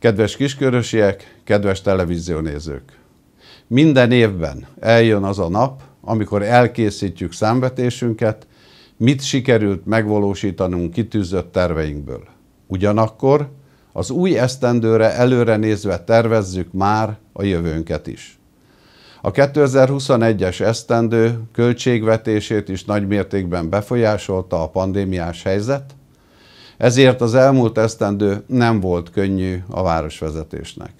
Kedves kiskörösiek, kedves televíziónézők! Minden évben eljön az a nap, amikor elkészítjük számvetésünket, mit sikerült megvalósítanunk kitűzött terveinkből. Ugyanakkor az új esztendőre előre nézve tervezzük már a jövőnket is. A 2021-es esztendő költségvetését is nagymértékben befolyásolta a pandémiás helyzet, ezért az elmúlt esztendő nem volt könnyű a városvezetésnek.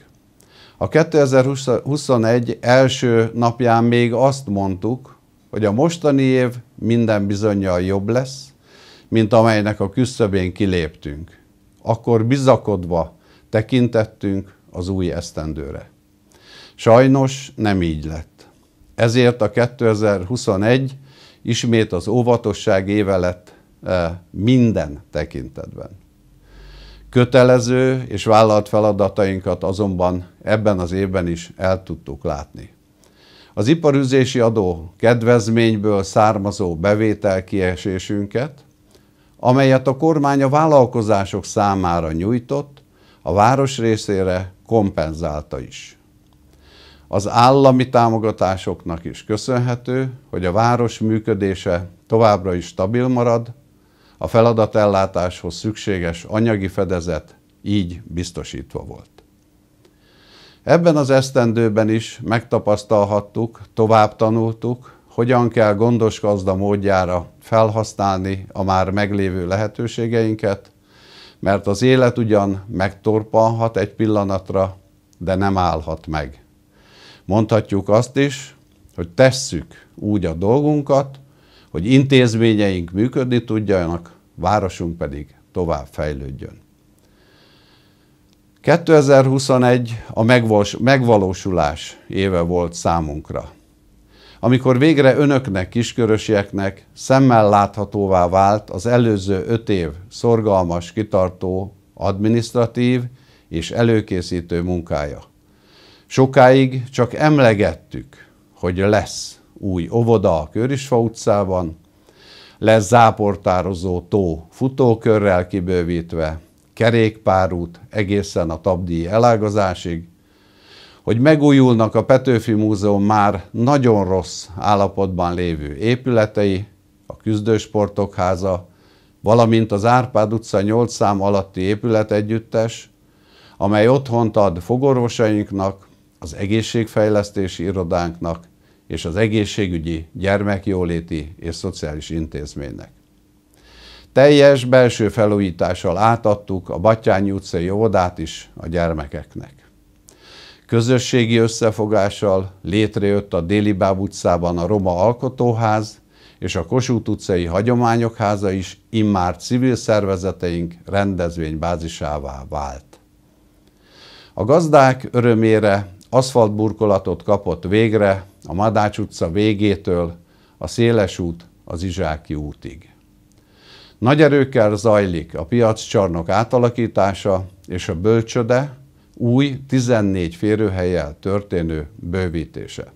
A 2021 első napján még azt mondtuk, hogy a mostani év minden bizonyal jobb lesz, mint amelynek a küszöbén kiléptünk. Akkor bizakodva tekintettünk az új esztendőre. Sajnos nem így lett. Ezért a 2021 ismét az óvatosság éve lett, E, minden tekintetben. Kötelező és vállalt feladatainkat azonban ebben az évben is el tudtuk látni. Az iparüzési adó kedvezményből származó bevételkiesésünket, amelyet a kormány a vállalkozások számára nyújtott, a város részére kompenzálta is. Az állami támogatásoknak is köszönhető, hogy a város működése továbbra is stabil marad, a feladatellátáshoz szükséges anyagi fedezet így biztosítva volt. Ebben az esztendőben is megtapasztalhattuk, tovább tanultuk, hogyan kell gondos gazda módjára felhasználni a már meglévő lehetőségeinket, mert az élet ugyan megtorpanhat egy pillanatra, de nem állhat meg. Mondhatjuk azt is, hogy tesszük úgy a dolgunkat, hogy intézményeink működni tudjanak, városunk pedig tovább fejlődjön. 2021 a megvalósulás éve volt számunkra. Amikor végre önöknek, kiskörösieknek szemmel láthatóvá vált az előző öt év szorgalmas, kitartó, administratív és előkészítő munkája. Sokáig csak emlegettük, hogy lesz új óvoda a Kőrisfa utcában, lesz záportározó tó futókörrel kibővítve, kerékpárút egészen a tabdíj elágazásig, hogy megújulnak a Petőfi Múzeum már nagyon rossz állapotban lévő épületei, a küzdősportok háza, valamint az Árpád utca 8 szám alatti épület együttes, amely otthont ad fogorvosainknak, az egészségfejlesztési irodánknak, és az egészségügyi, gyermekjóléti és szociális intézménynek. Teljes belső felújítással átadtuk a Battyányi utcai óvodát is a gyermekeknek. Közösségi összefogással létrejött a Déli Báb utcában a Roma Alkotóház, és a Kossuth utcai Hagyományok Háza is immár civil szervezeteink rendezvénybázisává vált. A gazdák örömére aszfaltburkolatot kapott végre a Madács utca végétől a Széles út az Izsáki útig. Nagy erőkkel zajlik a piaccsarnok átalakítása és a bölcsöde új 14 férőhelyel történő bővítése.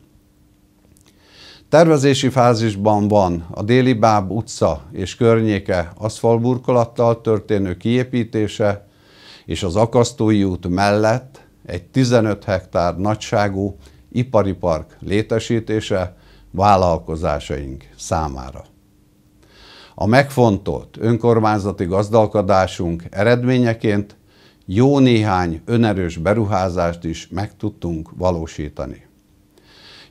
Tervezési fázisban van a Déli Báb utca és környéke aszfalburkolattal történő kiépítése, és az Akasztói út mellett egy 15 hektár nagyságú ipari park létesítése vállalkozásaink számára. A megfontolt önkormányzati gazdálkodásunk eredményeként jó néhány önerős beruházást is meg tudtunk valósítani.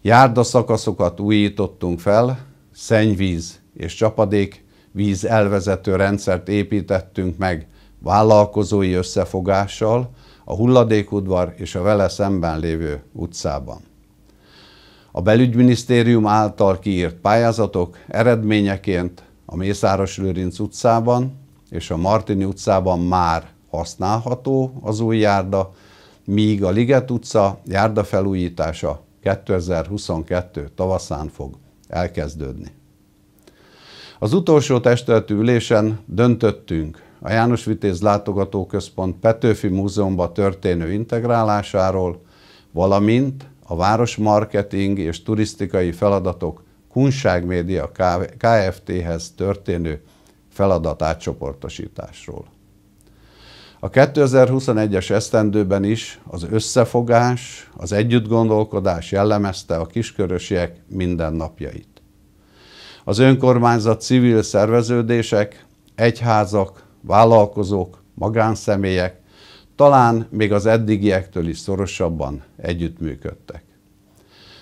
Járdaszakaszokat újítottunk fel, szennyvíz és csapadék víz elvezető rendszert építettünk meg vállalkozói összefogással, a hulladékudvar és a vele szemben lévő utcában. A belügyminisztérium által kiírt pályázatok eredményeként a Mészáros Lőrinc utcában és a Martini utcában már használható az új járda, míg a Liget utca járda felújítása 2022 tavaszán fog elkezdődni. Az utolsó testületű ülésen döntöttünk a János Vitéz Látogatóközpont Petőfi Múzeumban történő integrálásáról, valamint a város marketing- és turisztikai feladatok média Kft-hez történő feladatátcsoportosításról. A 2021-es esztendőben is az összefogás, az együttgondolkodás jellemezte a kiskörösiek mindennapjait. Az önkormányzat civil szerveződések, egyházak, vállalkozók, magánszemélyek, talán még az eddigiektől is szorosabban együttműködtek.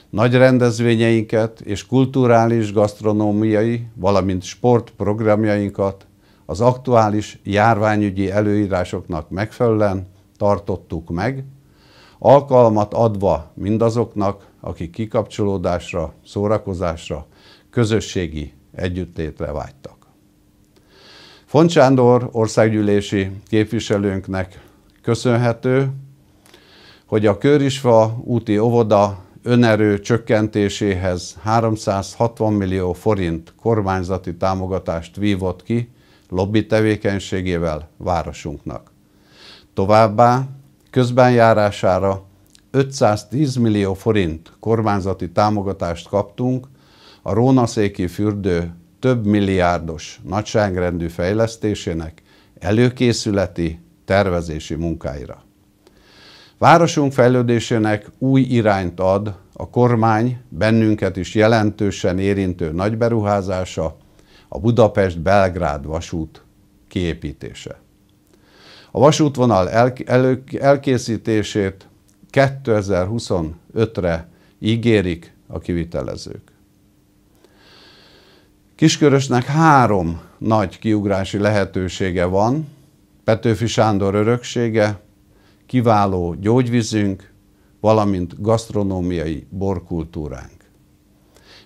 Nagy rendezvényeinket és kulturális, gasztronómiai, valamint sportprogramjainkat az aktuális járványügyi előírásoknak megfelelően tartottuk meg, alkalmat adva mindazoknak, akik kikapcsolódásra, szórakozásra, közösségi együttlétre vágytak. Font Sándor országgyűlési képviselőnknek köszönhető, hogy a Körisva úti óvoda önerő csökkentéséhez 360 millió forint kormányzati támogatást vívott ki lobby tevékenységével városunknak. Továbbá közbenjárására 510 millió forint kormányzati támogatást kaptunk a Rónaszéki fürdő több milliárdos nagyságrendű fejlesztésének előkészületi, tervezési munkáira. Városunk fejlődésének új irányt ad a kormány bennünket is jelentősen érintő nagyberuházása, a Budapest-Belgrád vasút kiépítése. A vasútvonal elkészítését 2025-re ígérik a kivitelezők. Kiskörösnek három nagy kiugrási lehetősége van, Petőfi Sándor öröksége, kiváló gyógyvízünk, valamint gasztronómiai borkultúránk.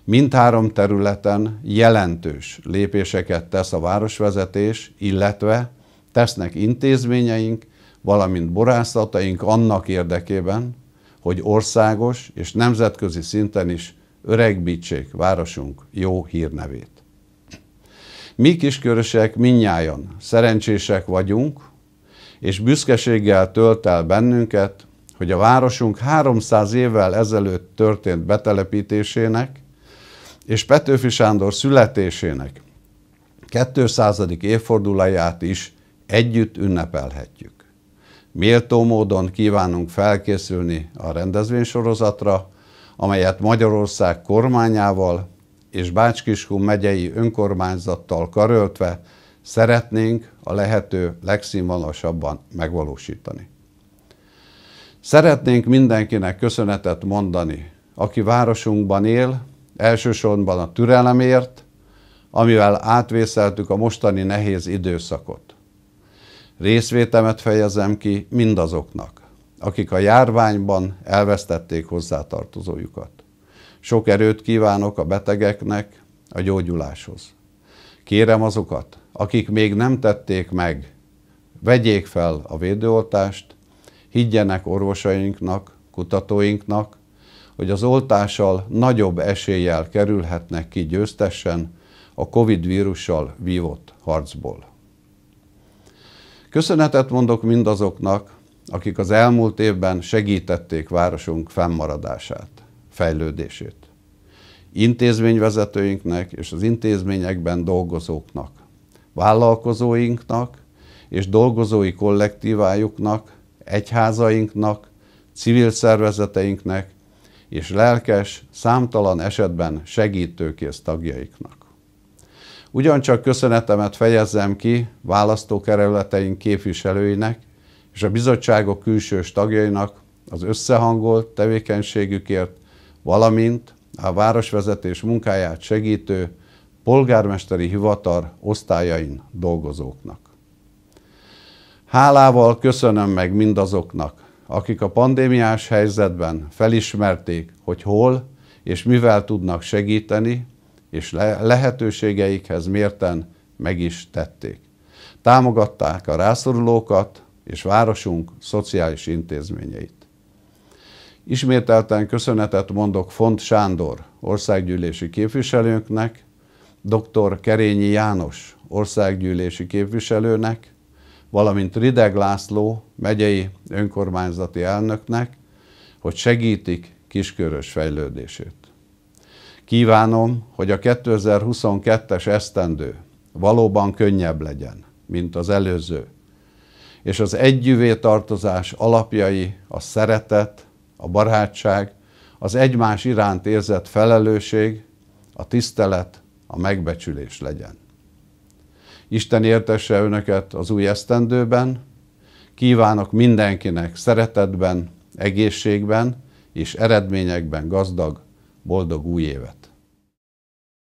Mindhárom területen jelentős lépéseket tesz a városvezetés, illetve tesznek intézményeink, valamint borászataink annak érdekében, hogy országos és nemzetközi szinten is öregbítsék városunk jó hírnevét. Mi kiskörösek minnyájan szerencsések vagyunk, és büszkeséggel tölt el bennünket, hogy a városunk 300 évvel ezelőtt történt betelepítésének és Petőfi Sándor születésének 200. évfordulóját is együtt ünnepelhetjük. Méltó módon kívánunk felkészülni a rendezvénysorozatra, amelyet Magyarország kormányával és Bácskiskun megyei önkormányzattal karöltve szeretnénk a lehető legszínvonalasabban megvalósítani. Szeretnénk mindenkinek köszönetet mondani, aki városunkban él, elsősorban a türelemért, amivel átvészeltük a mostani nehéz időszakot. Részvétemet fejezem ki mindazoknak, akik a járványban elvesztették hozzátartozójukat. Sok erőt kívánok a betegeknek a gyógyuláshoz. Kérem azokat, akik még nem tették meg, vegyék fel a védőoltást, higgyenek orvosainknak, kutatóinknak, hogy az oltással nagyobb eséllyel kerülhetnek ki győztesen a Covid vírussal vívott harcból. Köszönetet mondok mindazoknak, akik az elmúlt évben segítették városunk fennmaradását fejlődését. Intézményvezetőinknek és az intézményekben dolgozóknak, vállalkozóinknak és dolgozói kollektívájuknak, egyházainknak, civil szervezeteinknek és lelkes, számtalan esetben segítőkész tagjaiknak. Ugyancsak köszönetemet fejezzem ki választókerületeink képviselőinek és a bizottságok külsős tagjainak az összehangolt tevékenységükért valamint a városvezetés munkáját segítő polgármesteri hivatar osztályain dolgozóknak. Hálával köszönöm meg mindazoknak, akik a pandémiás helyzetben felismerték, hogy hol és mivel tudnak segíteni, és lehetőségeikhez mérten meg is tették. Támogatták a rászorulókat és városunk szociális intézményeit. Ismételten köszönetet mondok Font Sándor országgyűlési képviselőnknek, dr. Kerényi János országgyűlési képviselőnek, valamint Rideg László megyei önkormányzati elnöknek, hogy segítik kiskörös fejlődését. Kívánom, hogy a 2022-es esztendő valóban könnyebb legyen, mint az előző, és az együvé tartozás alapjai a szeretet, a barátság, az egymás iránt érzett felelősség, a tisztelet, a megbecsülés legyen. Isten értesse önöket az új esztendőben, kívánok mindenkinek szeretetben, egészségben és eredményekben gazdag, boldog új évet!